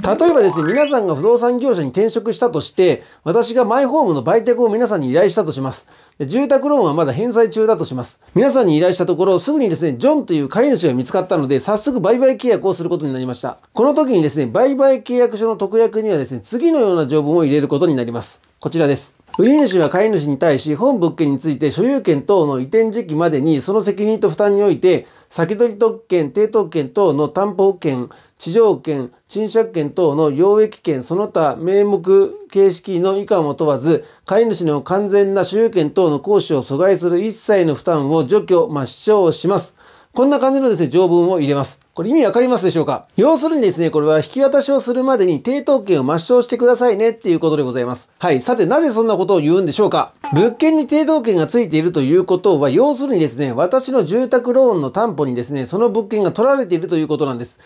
例えばですね、皆さんが不動産業者に転職したとして、私がマイホームの売却を皆さんに依頼したとします。住宅ローンはまだ返済中だとします。皆さんに依頼したところ、すぐにですね、ジョンという飼い主が見つかったので、早速売買契約をすることになりました。この時にですね、売買契約書の特約にはですね、次のような条文を入れることになります。こちらです。売り主は買い主に対し本物件について所有権等の移転時期までにその責任と負担において先取り特権、抵当権等の担保権、地上権、賃借権等の養益権その他名目形式の以下も問わず買い主の完全な所有権等の行使を阻害する一切の負担を除去、抹消します。こんな感じのですね、条文を入れます。これ意味わかりますでしょうか要するにですね、これは引き渡しをするまでに抵当権を抹消してくださいねっていうことでございます。はい。さて、なぜそんなことを言うんでしょうか物件に抵当権がついているということは、要するにですね、私の住宅ローンの担保にですね、その物件が取られているということなんです。